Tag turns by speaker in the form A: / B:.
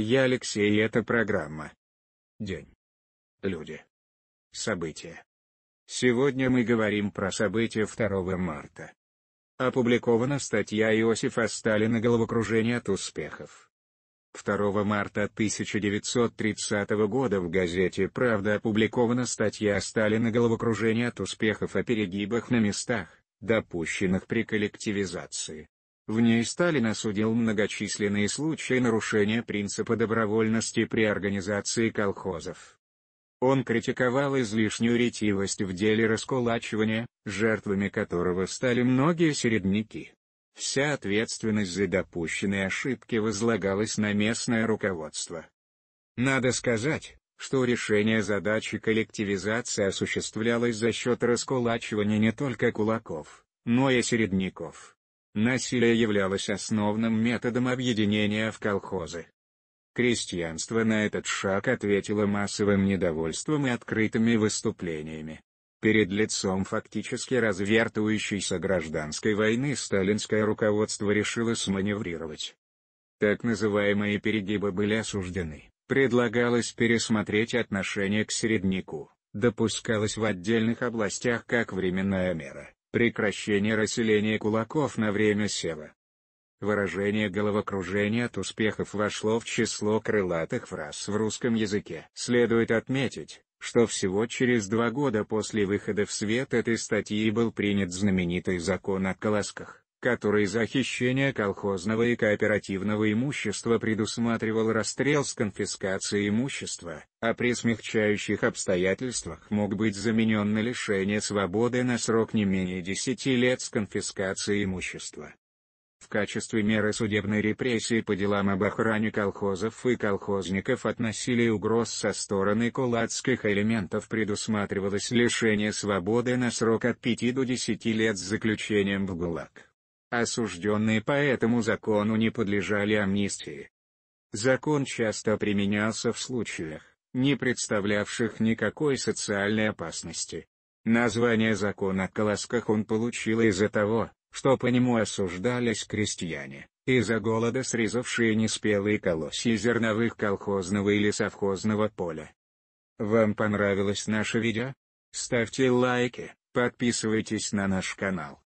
A: Я Алексей и это программа. День. Люди. События. Сегодня мы говорим про события 2 марта. Опубликована статья Иосифа Сталина «Головокружение от успехов». 2 марта 1930 года в газете «Правда» опубликована статья Сталина «Головокружение от успехов о перегибах на местах, допущенных при коллективизации». В ней Сталин осудил многочисленные случаи нарушения принципа добровольности при организации колхозов. Он критиковал излишнюю ретивость в деле расколачивания, жертвами которого стали многие середняки. Вся ответственность за допущенные ошибки возлагалась на местное руководство. Надо сказать, что решение задачи коллективизации осуществлялось за счет расколачивания не только кулаков, но и середняков. Насилие являлось основным методом объединения в колхозы. Крестьянство на этот шаг ответило массовым недовольством и открытыми выступлениями. Перед лицом фактически развертывающейся гражданской войны сталинское руководство решило сманеврировать. Так называемые перегибы были осуждены, предлагалось пересмотреть отношение к середняку, допускалось в отдельных областях как временная мера. Прекращение расселения кулаков на время сева. Выражение головокружения от успехов вошло в число крылатых фраз в русском языке. Следует отметить, что всего через два года после выхода в свет этой статьи был принят знаменитый закон о колосках который за хищение колхозного и кооперативного имущества предусматривал расстрел с конфискацией имущества, а при смягчающих обстоятельствах мог быть заменен на лишение свободы на срок не менее 10 лет с конфискацией имущества. В качестве меры судебной репрессии по делам об охране колхозов и колхозников от насилия угроз со стороны кулацких элементов предусматривалось лишение свободы на срок от 5 до 10 лет с заключением в ГУЛАГ. Осужденные по этому закону не подлежали амнистии. Закон часто применялся в случаях, не представлявших никакой социальной опасности. Название закона о колосках он получил из-за того, что по нему осуждались крестьяне, из-за голода срезавшие неспелые колосья зерновых колхозного или совхозного поля. Вам понравилось наше видео? Ставьте лайки, подписывайтесь на наш канал.